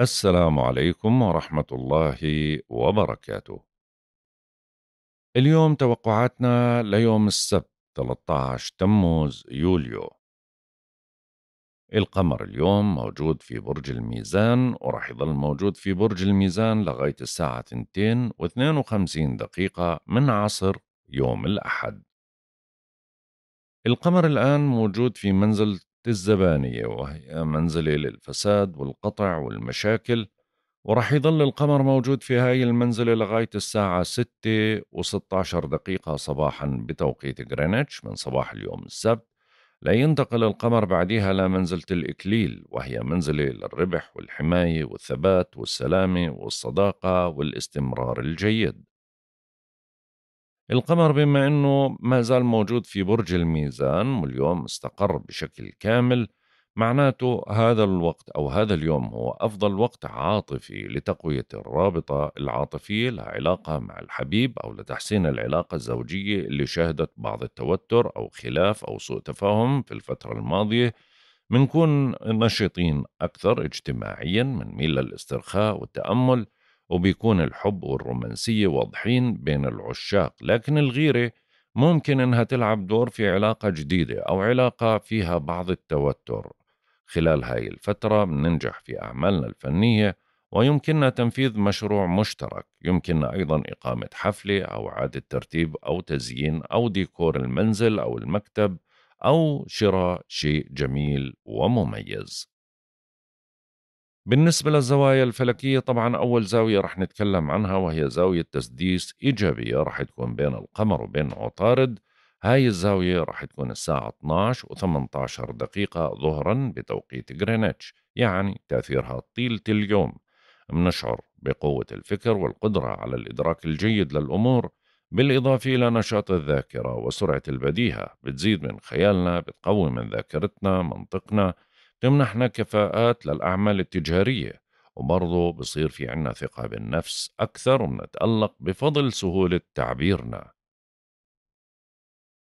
السلام عليكم ورحمة الله وبركاته. اليوم توقعاتنا ليوم السبت 13 تموز يوليو. القمر اليوم موجود في برج الميزان ورح يظل موجود في برج الميزان لغاية الساعة 2 و52 دقيقة من عصر يوم الأحد. القمر الآن موجود في منزل الزبانية وهي منزلة للفساد والقطع والمشاكل ورح يضل القمر موجود في هاي المنزلة لغاية الساعة ستة وستة عشر دقيقة صباحا بتوقيت غرينتش من صباح اليوم السبت لينتقل القمر بعدها لمنزلة الإكليل وهي منزلة للربح والحماية والثبات والسلامة والصداقة والاستمرار الجيد القمر بما أنه ما زال موجود في برج الميزان واليوم استقر بشكل كامل معناته هذا الوقت أو هذا اليوم هو أفضل وقت عاطفي لتقوية الرابطة العاطفية لها علاقة مع الحبيب أو لتحسين العلاقة الزوجية اللي شهدت بعض التوتر أو خلاف أو سوء تفاهم في الفترة الماضية منكون نشيطين أكثر اجتماعيا منميل للاسترخاء والتأمل وبيكون الحب والرومانسية واضحين بين العشاق لكن الغيرة ممكن إنها تلعب دور في علاقة جديدة أو علاقة فيها بعض التوتر خلال هاي الفترة بننجح في أعمالنا الفنية ويمكننا تنفيذ مشروع مشترك يمكننا أيضا إقامة حفلة أو إعادة ترتيب أو تزيين أو ديكور المنزل أو المكتب أو شراء شيء جميل ومميز بالنسبة للزوايا الفلكية طبعا أول زاوية رح نتكلم عنها وهي زاوية تسديس إيجابية رح تكون بين القمر وبين عطارد هاي الزاوية رح تكون الساعة 12 و 18 دقيقة ظهرا بتوقيت غرينتش يعني تأثيرها طيلة اليوم منشعر بقوة الفكر والقدرة على الإدراك الجيد للأمور بالإضافة إلى نشاط الذاكرة وسرعة البديهة بتزيد من خيالنا بتقوي من ذاكرتنا منطقنا تمنحنا كفاءات للأعمال التجارية وبرضه بصير في عنا ثقة بالنفس أكثر ومنتألق بفضل سهولة تعبيرنا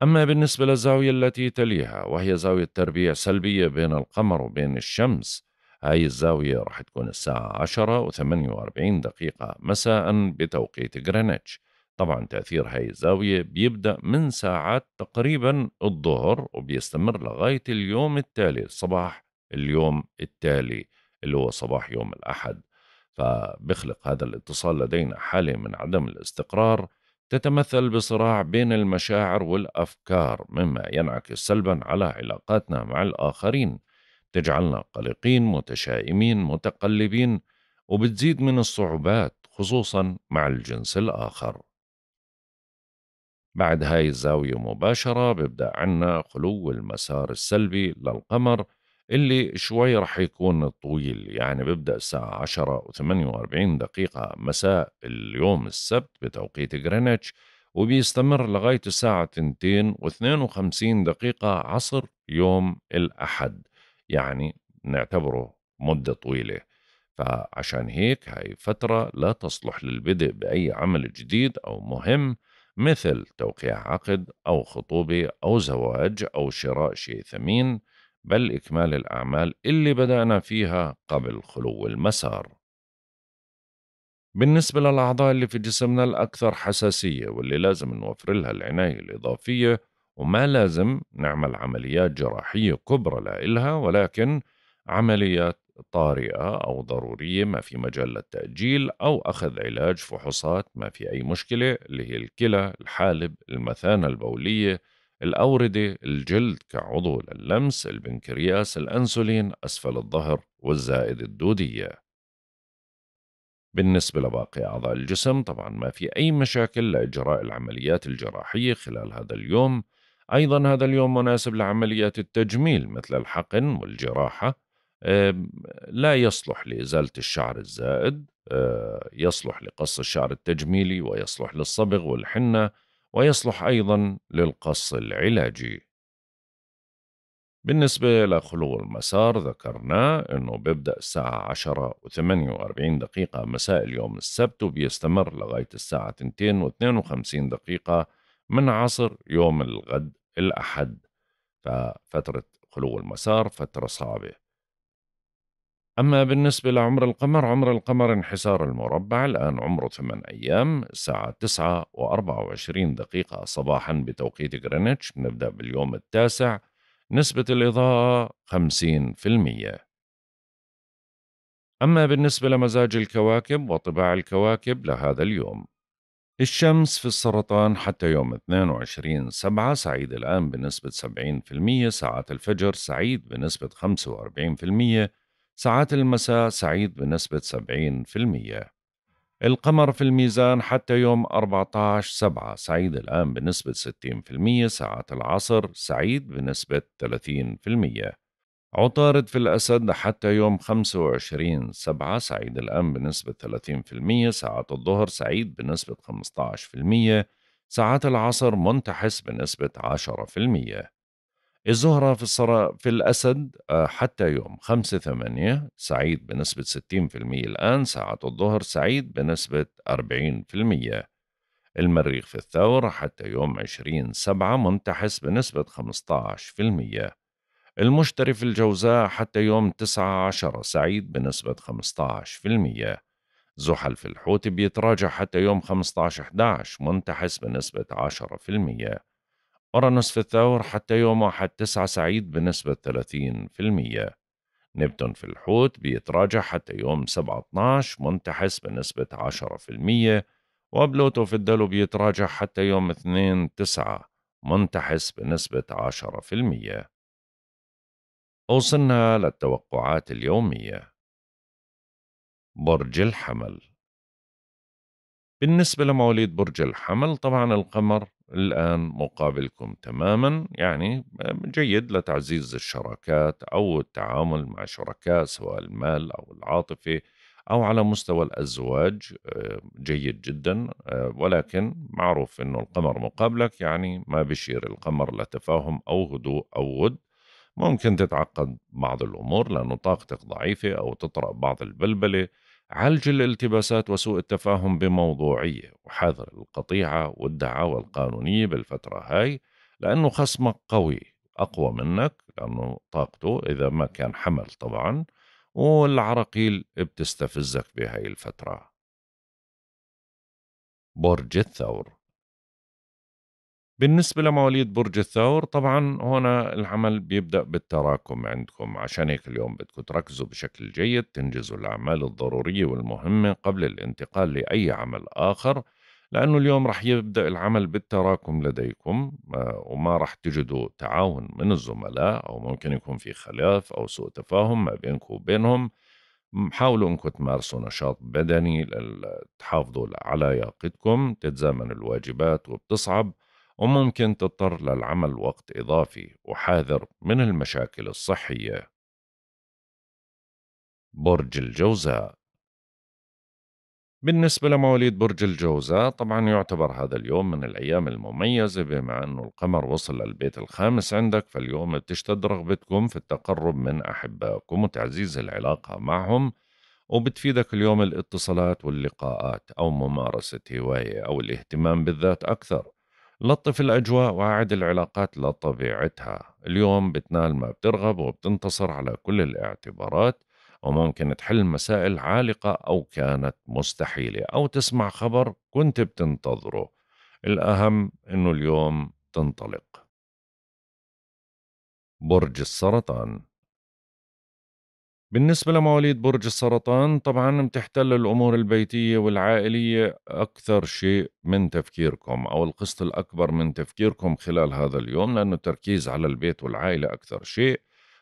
أما بالنسبة للزاوية التي تليها وهي زاوية تربيع سلبية بين القمر وبين الشمس هاي الزاوية راح تكون الساعة 10 و48 دقيقة مساء بتوقيت غرينتش طبعا تأثير هاي الزاوية بيبدأ من ساعات تقريبا الظهر وبيستمر لغاية اليوم التالي الصباح اليوم التالي اللي هو صباح يوم الأحد فبخلق هذا الاتصال لدينا حالة من عدم الاستقرار تتمثل بصراع بين المشاعر والأفكار مما ينعكس سلبا على علاقاتنا مع الآخرين تجعلنا قلقين متشائمين متقلبين وبتزيد من الصعوبات خصوصا مع الجنس الآخر بعد هاي الزاوية مباشرة بيبدأ عنا خلو المسار السلبي للقمر اللي شوي راح يكون طويل يعني بيبدأ الساعة 10 و48 دقيقة مساء اليوم السبت بتوقيت غرينتش وبيستمر لغاية الساعة 2 و52 دقيقة عصر يوم الأحد يعني نعتبره مدة طويلة فعشان هيك هاي فترة لا تصلح للبدء بأي عمل جديد أو مهم مثل توقيع عقد أو خطوبة أو زواج أو شراء شيء ثمين بل إكمال الأعمال اللي بدأنا فيها قبل خلو المسار. بالنسبة للأعضاء اللي في جسمنا الأكثر حساسية واللي لازم نوفر لها العناية الإضافية وما لازم نعمل عمليات جراحية كبرى لإلها ولكن عمليات طارئة أو ضرورية ما في مجال للتأجيل أو أخذ علاج فحوصات ما في أي مشكلة اللي هي الكلى، الحالب، المثانة البولية، الأوردة الجلد كعضو لللمس، البنكرياس الأنسولين أسفل الظهر والزائدة الدودية بالنسبة لباقي أعضاء الجسم طبعا ما في أي مشاكل لإجراء العمليات الجراحية خلال هذا اليوم أيضا هذا اليوم مناسب لعمليات التجميل مثل الحقن والجراحة لا يصلح لإزالة الشعر الزائد آه، يصلح لقص الشعر التجميلي ويصلح للصبغ والحنة ويصلح أيضا للقص العلاجي بالنسبة لخلو المسار ذكرنا أنه بيبدأ الساعة 10 و 48 دقيقة مساء اليوم السبت وبيستمر لغاية الساعة 2 و 52 دقيقة من عصر يوم الغد الأحد ففترة خلو المسار فترة صعبة أما بالنسبة لعمر القمر عمر القمر انحسار المربع الآن عمره 8 أيام الساعة 9 و24 دقيقة صباحا بتوقيت غرينتش نبدأ باليوم التاسع نسبة الإضاءة 50% أما بالنسبة لمزاج الكواكب وطباع الكواكب لهذا اليوم الشمس في السرطان حتى يوم 22 سبعة سعيد الآن بنسبة 70% ساعات الفجر سعيد بنسبة 45% ساعات المساء سعيد بنسبة 70% القمر في الميزان حتى يوم 14 7 سعيد الآن بنسبة 60% ساعات العصر سعيد بنسبة 30% عطارد في الأسد حتى يوم 25 7 سعيد الآن بنسبة 30% ساعات الظهر سعيد بنسبة 15% ساعات العصر منتحس بنسبة 10% الزهرة في الصرا في الأسد آه، حتى يوم خمسة ثمانية سعيد بنسبة ستين في المية الآن ساعة الظهر سعيد بنسبة أربعين في المية المريخ في الثور حتى يوم عشرين سبعة منتحس بنسبة خمستاعش في المية المشتري في الجوزاء حتى يوم تسعة عشر سعيد بنسبة خمستاعش في المية زحل في الحوت بيتراجع حتى يوم 15 11 منتحس بنسبة عشرة في المية ورا في الثور حتى يوم واحد تسعة سعيد بنسبة 30%. نبتون في الحوت بيتراجع حتى يوم سبعة اتناش منتحس بنسبة 10%. وبلوتو في الدلو بيتراجع حتى يوم 2/9 منتحس بنسبة 10%. وصلنا للتوقعات اليومية برج الحمل بالنسبة لمواليد برج الحمل طبعا القمر الآن مقابلكم تماما يعني جيد لتعزيز الشراكات أو التعامل مع شركاء سواء المال أو العاطفة أو على مستوى الأزواج جيد جدا ولكن معروف أنه القمر مقابلك يعني ما بشير القمر لتفاهم أو هدوء أو ود ممكن تتعقد بعض الأمور لأنه طاقتك ضعيفة أو تطرأ بعض البلبلة عالج الالتباسات وسوء التفاهم بموضوعية وحذر القطيعة والدعاوى القانونية بالفترة هاي لأنه خصمك قوي أقوى منك لأنه طاقته إذا ما كان حمل طبعا والعراقيل بتستفزك بهاي الفترة برج الثور بالنسبة لمواليد برج الثور طبعا هنا العمل بيبدأ بالتراكم عندكم عشان هيك اليوم بدكم تركزوا بشكل جيد تنجزوا الأعمال الضرورية والمهمة قبل الانتقال لأي عمل آخر لأنه اليوم رح يبدأ العمل بالتراكم لديكم آه، وما رح تجدوا تعاون من الزملاء أو ممكن يكون في خلاف أو سوء تفاهم ما بينكم وبينهم حاولوا انكم تمارسوا نشاط بدني تحافظوا على لياقتكم تتزامن الواجبات وبتصعب وممكن تضطر للعمل وقت إضافي وحاذر من المشاكل الصحية برج الجوزاء بالنسبة لمواليد برج الجوزاء طبعا يعتبر هذا اليوم من الأيام المميزة بما أنه القمر وصل للبيت الخامس عندك فاليوم بتشتد رغبتكم في التقرب من أحبائكم وتعزيز العلاقة معهم وبتفيدك اليوم الاتصالات واللقاءات أو ممارسة هواية أو الاهتمام بالذات أكثر لطف الأجواء وأعد العلاقات لطبيعتها اليوم بتنال ما بترغب وبتنتصر على كل الاعتبارات وممكن تحل مسائل عالقة أو كانت مستحيلة أو تسمع خبر كنت بتنتظره الأهم إنه اليوم تنطلق برج السرطان بالنسبة لمواليد برج السرطان طبعا بتحتل الأمور البيتية والعائلية أكثر شيء من تفكيركم أو القسط الأكبر من تفكيركم خلال هذا اليوم لأنه التركيز على البيت والعائلة أكثر شيء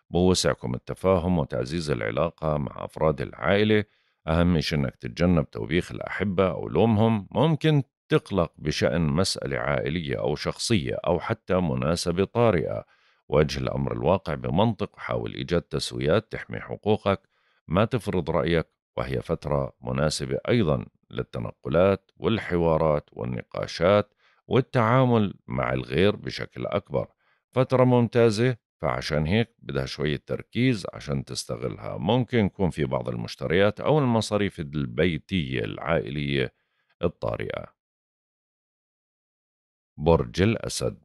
بوسعكم التفاهم وتعزيز العلاقة مع أفراد العائلة أهم شيء أنك تتجنب توبيخ الأحبة أو لومهم ممكن تقلق بشأن مسألة عائلية أو شخصية أو حتى مناسبة طارئة واجه الأمر الواقع بمنطق وحاول إيجاد تسويات تحمي حقوقك ما تفرض رأيك وهي فترة مناسبة أيضا للتنقلات والحوارات والنقاشات والتعامل مع الغير بشكل أكبر فترة ممتازة فعشان هيك بدها شوية تركيز عشان تستغلها ممكن يكون في بعض المشتريات أو المصاريف البيتية العائلية الطارئة برج الأسد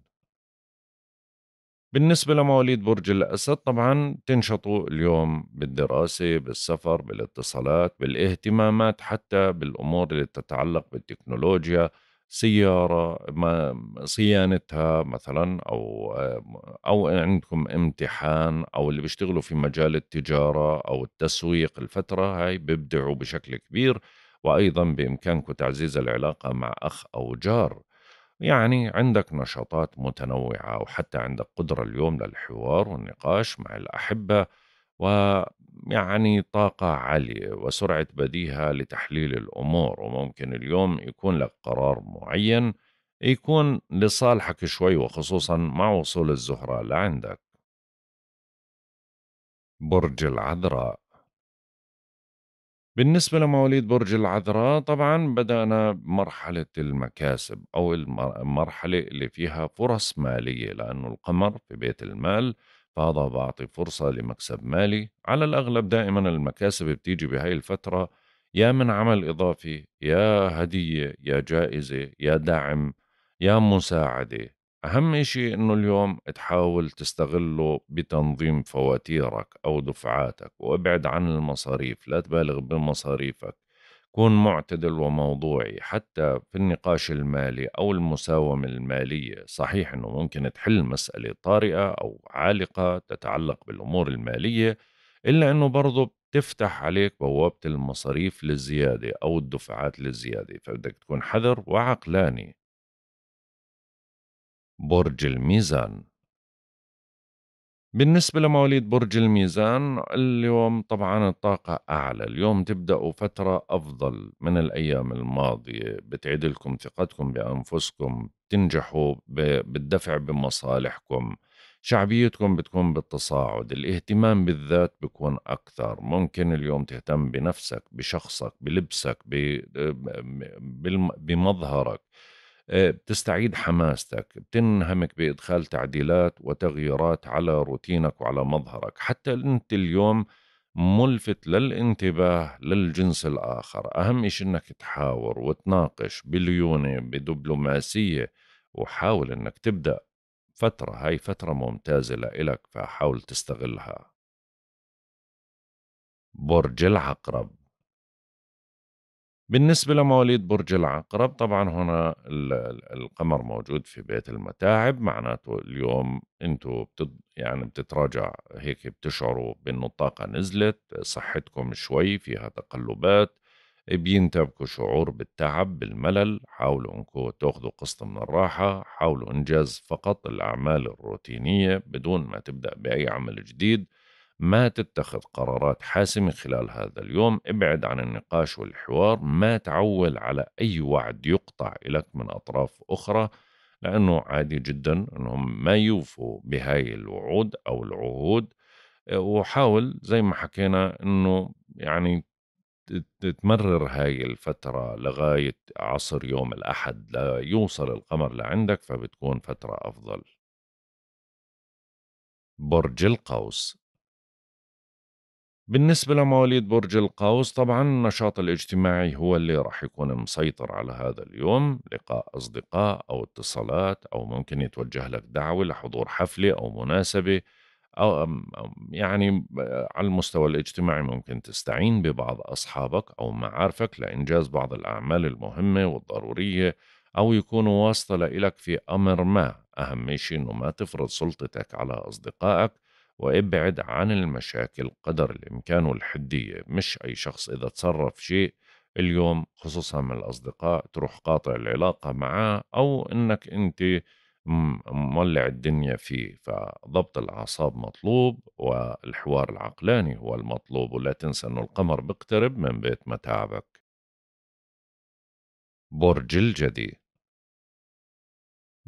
بالنسبة لمواليد برج الأسد طبعا تنشطوا اليوم بالدراسة بالسفر بالاتصالات بالاهتمامات حتى بالأمور اللي تتعلق بالتكنولوجيا سيارة ما صيانتها مثلا أو أو عندكم امتحان أو اللي بيشتغلوا في مجال التجارة أو التسويق الفترة هاي بيبدعوا بشكل كبير وأيضا بإمكانكم تعزيز العلاقة مع أخ أو جار يعني عندك نشاطات متنوعة وحتى عندك قدرة اليوم للحوار والنقاش مع الأحبة ويعني طاقة عالية وسرعة بديهة لتحليل الأمور وممكن اليوم يكون لك قرار معين يكون لصالحك شوي وخصوصا مع وصول الزهرة لعندك برج العذراء بالنسبة لمواليد برج العذراء طبعا بدأنا بمرحلة المكاسب أو المرحلة اللي فيها فرص مالية لأنه القمر في بيت المال فهذا بعطي فرصة لمكسب مالي على الأغلب دائما المكاسب بتيجي بهاي الفترة يا من عمل إضافي يا هدية يا جائزة يا دعم يا مساعدة أهم شيء إنه اليوم تحاول تستغله بتنظيم فواتيرك أو دفعاتك وابعد عن المصاريف لا تبالغ بمصاريفك كون معتدل وموضوعي حتى في النقاش المالي أو المساومة المالية صحيح أنه ممكن تحل مسألة طارئة أو عالقة تتعلق بالأمور المالية إلا أنه برضو بتفتح عليك بوابة المصاريف للزيادة أو الدفعات للزيادة فبدك تكون حذر وعقلاني برج الميزان بالنسبة لمواليد برج الميزان اليوم طبعا الطاقة أعلى اليوم تبدأوا فترة أفضل من الأيام الماضية بتعيد لكم ثقتكم بأنفسكم تنجحوا بالدفع بمصالحكم شعبيتكم بتكون بالتصاعد الاهتمام بالذات بيكون أكثر ممكن اليوم تهتم بنفسك بشخصك بلبسك بمظهرك بتستعيد حماستك بتنهمك بإدخال تعديلات وتغييرات على روتينك وعلى مظهرك حتى أنت اليوم ملفت للانتباه للجنس الآخر أهم شيء أنك تحاور وتناقش بليونة بدبلوماسية وحاول أنك تبدأ فترة هاي فترة ممتازة لإلك فحاول تستغلها برج العقرب بالنسبة لمواليد برج العقرب طبعا هنا القمر موجود في بيت المتاعب معناته اليوم انتوا بتد يعني بتتراجع هيك بتشعروا بانه الطاقة نزلت صحتكم شوي فيها تقلبات بينتبكوا شعور بالتعب بالملل حاولوا انكم تاخذوا قسط من الراحة حاولوا انجاز فقط الاعمال الروتينية بدون ما تبدأ باي عمل جديد ما تتخذ قرارات حاسمة خلال هذا اليوم ابعد عن النقاش والحوار ما تعول على أي وعد يقطع لك من أطراف أخرى لأنه عادي جدا أنهم ما يوفوا بهاي الوعود أو العهود وحاول زي ما حكينا أنه يعني تمرر هاي الفترة لغاية عصر يوم الأحد لا يوصل القمر لعندك فبتكون فترة أفضل برج القوس بالنسبة لمواليد برج القوس طبعا النشاط الاجتماعي هو اللي راح يكون مسيطر على هذا اليوم لقاء أصدقاء أو اتصالات أو ممكن يتوجه لك دعوة لحضور حفلة أو مناسبة أو يعني آه، على المستوى الاجتماعي ممكن تستعين ببعض أصحابك أو معارفك لإنجاز بعض الأعمال المهمة والضرورية أو يكونوا واسطة لإلك في أمر ما أهم شيء أنه ما تفرض سلطتك على أصدقائك وابعد عن المشاكل قدر الإمكان والحدية مش أي شخص إذا تصرف شيء اليوم خصوصا من الأصدقاء تروح قاطع العلاقة معاه أو أنك أنت مولع الدنيا فيه فضبط الأعصاب مطلوب والحوار العقلاني هو المطلوب ولا تنسى أنه القمر بيقترب من بيت متاعبك برج الجدي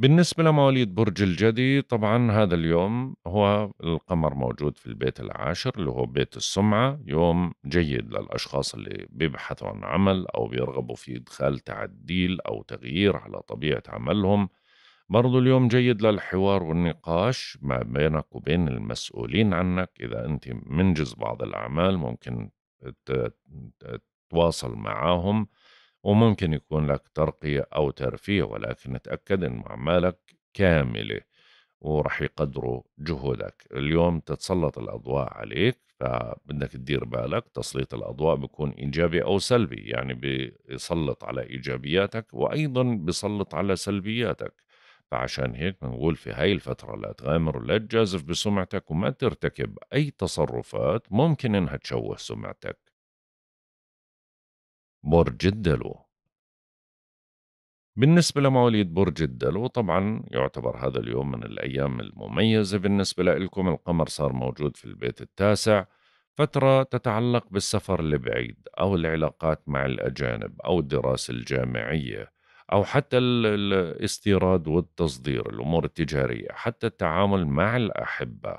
بالنسبة لمواليد برج الجدي طبعا هذا اليوم هو القمر موجود في البيت العاشر اللي هو بيت السمعة يوم جيد للأشخاص اللي بيبحثوا عن عمل أو بيرغبوا في إدخال تعديل أو تغيير على طبيعة عملهم برضو اليوم جيد للحوار والنقاش ما بينك وبين المسؤولين عنك إذا أنت منجز بعض الأعمال ممكن تتواصل معاهم وممكن يكون لك ترقية أو ترفيه ولكن اتأكد إنه أعمالك كاملة ورح يقدروا جهودك اليوم تتسلط الأضواء عليك فبدك تدير بالك تسليط الأضواء بيكون إيجابي أو سلبي يعني بيسلط على إيجابياتك وأيضا بيسلط على سلبياتك فعشان هيك بنقول في هاي الفترة لا تغامر ولا تجازف بسمعتك وما ترتكب أي تصرفات ممكن إنها تشوه سمعتك برج الدلو بالنسبة لمواليد برج الدلو طبعا يعتبر هذا اليوم من الأيام المميزة بالنسبة لكم القمر صار موجود في البيت التاسع فترة تتعلق بالسفر لبعيد أو العلاقات مع الأجانب أو الدراسة الجامعية أو حتى الاستيراد والتصدير الأمور التجارية حتى التعامل مع الأحبة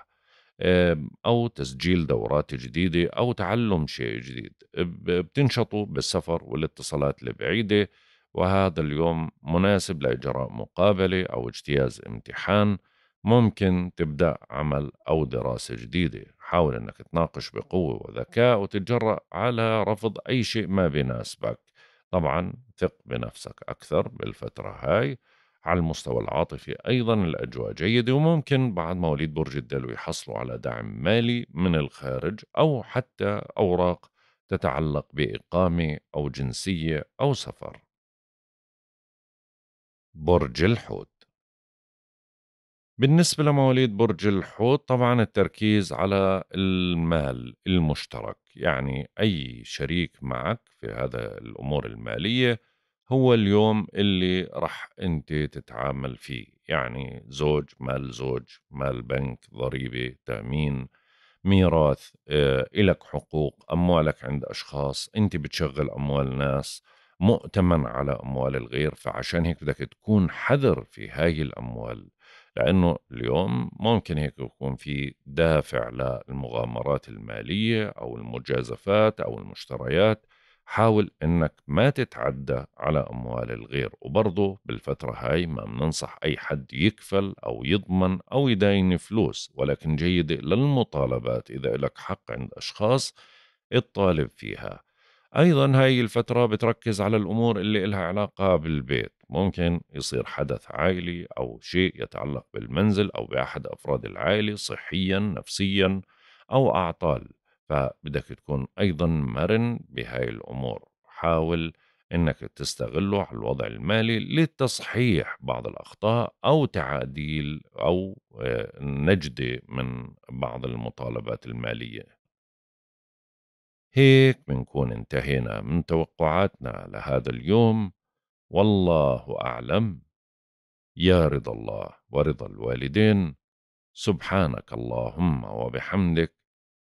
أو تسجيل دورات جديدة أو تعلم شيء جديد بتنشطوا بالسفر والاتصالات البعيدة وهذا اليوم مناسب لإجراء مقابلة أو اجتياز امتحان ممكن تبدأ عمل أو دراسة جديدة حاول أنك تناقش بقوة وذكاء وتتجرأ على رفض أي شيء ما بيناسبك طبعا ثق بنفسك أكثر بالفترة هاي على المستوى العاطفي أيضا الأجواء جيدة وممكن بعد مواليد برج الدلو يحصلوا على دعم مالي من الخارج أو حتى أوراق تتعلق بإقامة أو جنسية أو سفر برج الحوت بالنسبة لمواليد برج الحوت طبعا التركيز على المال المشترك يعني أي شريك معك في هذا الأمور المالية هو اليوم اللي رح انت تتعامل فيه يعني زوج مال زوج مال بنك ضريبه تامين ميراث آه، إلك حقوق أموالك عند أشخاص أنت بتشغل أموال ناس مؤتمن على أموال الغير فعشان هيك بدك تكون حذر في هاي الأموال لأنه اليوم ممكن هيك يكون في دافع للمغامرات المالية أو المجازفات أو المشتريات حاول انك ما تتعدى على اموال الغير وبرضه بالفترة هاي ما بننصح اي حد يكفل او يضمن او يداين فلوس ولكن جيدة للمطالبات اذا لك حق عند اشخاص اطالب فيها ايضا هاي الفترة بتركز على الامور اللي لها علاقة بالبيت ممكن يصير حدث عائلي او شيء يتعلق بالمنزل او باحد افراد العائلة صحيا نفسيا او اعطال فبدك تكون أيضا مرن بهاي الأمور حاول أنك تستغله على الوضع المالي لتصحيح بعض الأخطاء أو تعديل أو آه، نجدة من بعض المطالبات المالية هيك بنكون انتهينا من توقعاتنا لهذا اليوم والله أعلم يا رضا الله ورضا الوالدين سبحانك اللهم وبحمدك